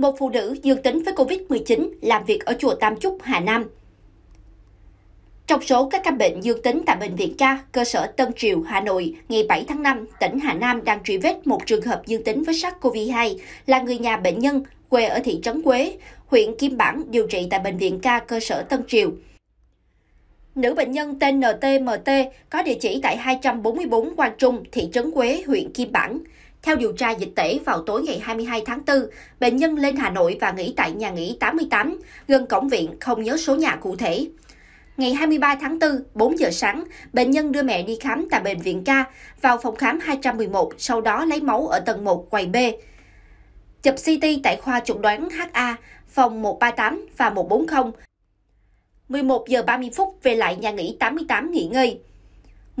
một phụ nữ dương tính với COVID-19 làm việc ở chùa Tam Trúc, Hà Nam. Trong số các ca bệnh dương tính tại Bệnh viện Ca, cơ sở Tân Triều, Hà Nội, ngày 7 tháng 5, tỉnh Hà Nam đang truy vết một trường hợp dương tính với SARS-CoV-2 là người nhà bệnh nhân quê ở thị trấn Quế, huyện Kim Bảng điều trị tại Bệnh viện Ca, cơ sở Tân Triều. Nữ bệnh nhân tên NTMT có địa chỉ tại 244 Quang Trung, thị trấn Quế, huyện Kim Bảng. Theo điều tra dịch tễ vào tối ngày 22 tháng 4, bệnh nhân lên Hà Nội và nghỉ tại nhà nghỉ 88, gần cổng viện, không nhớ số nhà cụ thể. Ngày 23 tháng 4, 4 giờ sáng, bệnh nhân đưa mẹ đi khám tại bệnh viện ca, vào phòng khám 211, sau đó lấy máu ở tầng 1 quầy B. Chụp CT tại khoa chụp đoán HA, phòng 138 và 140. 11 giờ 30 phút về lại nhà nghỉ 88 nghỉ ngơi.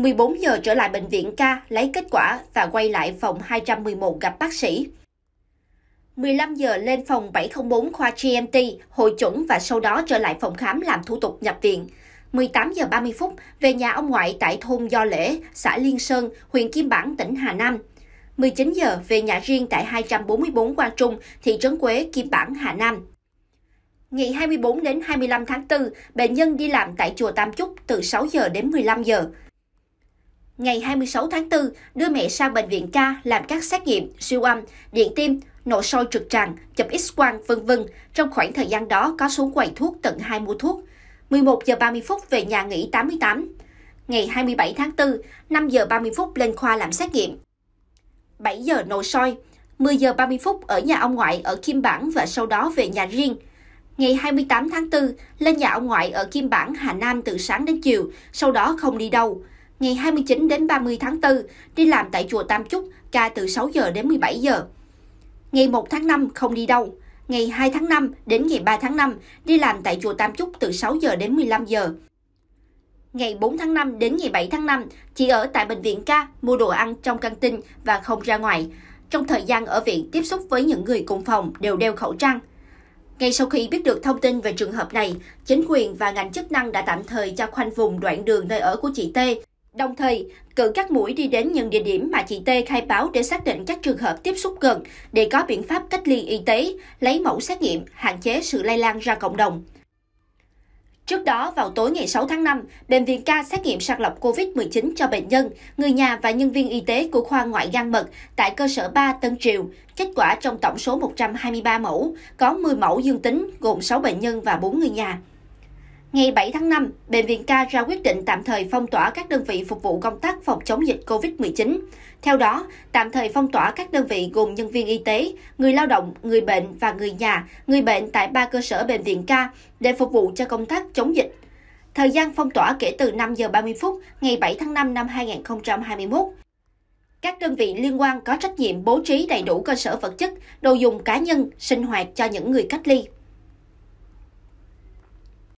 14 giờ trở lại bệnh viện ca lấy kết quả và quay lại phòng 211 gặp bác sĩ. 15 giờ lên phòng 704 khoa GMT, hội chuẩn và sau đó trở lại phòng khám làm thủ tục nhập viện. 18 giờ 30 phút về nhà ông ngoại tại thôn Do Lễ, xã Liên Sơn, huyện Kim Bảng, tỉnh Hà Nam. 19 giờ về nhà riêng tại 244 Quang Trung, thị trấn Quế, Kim Bảng, Hà Nam. Ngày 24 đến 25 tháng 4, bệnh nhân đi làm tại chùa Tam Chúc từ 6 giờ đến 15 giờ ngày 26 tháng 4 đưa mẹ sang bệnh viện ca làm các xét nghiệm siêu âm, điện tim, nội soi trực tràng, chụp x-quang vân vân. Trong khoảng thời gian đó có xuống quầy thuốc tận 2 mua thuốc. 11 giờ 30 phút về nhà nghỉ 88. Ngày 27 tháng 4, 5 giờ 30 phút lên khoa làm xét nghiệm. 7 giờ nội soi, 10 giờ 30 phút ở nhà ông ngoại ở Kim bảng và sau đó về nhà riêng. Ngày 28 tháng 4, lên nhà ông ngoại ở Kim bảng Hà Nam từ sáng đến chiều, sau đó không đi đâu ngày 29 đến 30 tháng 4, đi làm tại chùa Tam Chúc, ca từ 6 giờ đến 17 giờ. Ngày 1 tháng 5 không đi đâu. Ngày 2 tháng 5 đến ngày 3 tháng 5, đi làm tại chùa Tam Chúc từ 6 giờ đến 15 giờ. Ngày 4 tháng 5 đến ngày 7 tháng 5, chỉ ở tại bệnh viện ca, mua đồ ăn trong căn tin và không ra ngoài. Trong thời gian ở viện tiếp xúc với những người cùng phòng đều đeo khẩu trang. Ngay sau khi biết được thông tin về trường hợp này, chính quyền và ngành chức năng đã tạm thời cho khoanh vùng đoạn đường nơi ở của chị T Đồng thời, cử các mũi đi đến những địa điểm mà chị T khai báo để xác định các trường hợp tiếp xúc gần để có biện pháp cách ly y tế, lấy mẫu xét nghiệm, hạn chế sự lây lan ra cộng đồng. Trước đó, vào tối ngày 6 tháng 5, Bệnh viện ca xét nghiệm sàng lọc COVID-19 cho bệnh nhân, người nhà và nhân viên y tế của khoa ngoại gan mật tại cơ sở 3 Tân Triều. Kết quả trong tổng số 123 mẫu, có 10 mẫu dương tính, gồm 6 bệnh nhân và 4 người nhà. Ngày 7 tháng 5, Bệnh viện Ca ra quyết định tạm thời phong tỏa các đơn vị phục vụ công tác phòng chống dịch COVID-19. Theo đó, tạm thời phong tỏa các đơn vị gồm nhân viên y tế, người lao động, người bệnh và người nhà, người bệnh tại ba cơ sở Bệnh viện Ca để phục vụ cho công tác chống dịch. Thời gian phong tỏa kể từ 5 giờ 30 phút ngày 7 tháng 5 năm 2021. Các đơn vị liên quan có trách nhiệm bố trí đầy đủ cơ sở vật chất, đồ dùng cá nhân, sinh hoạt cho những người cách ly.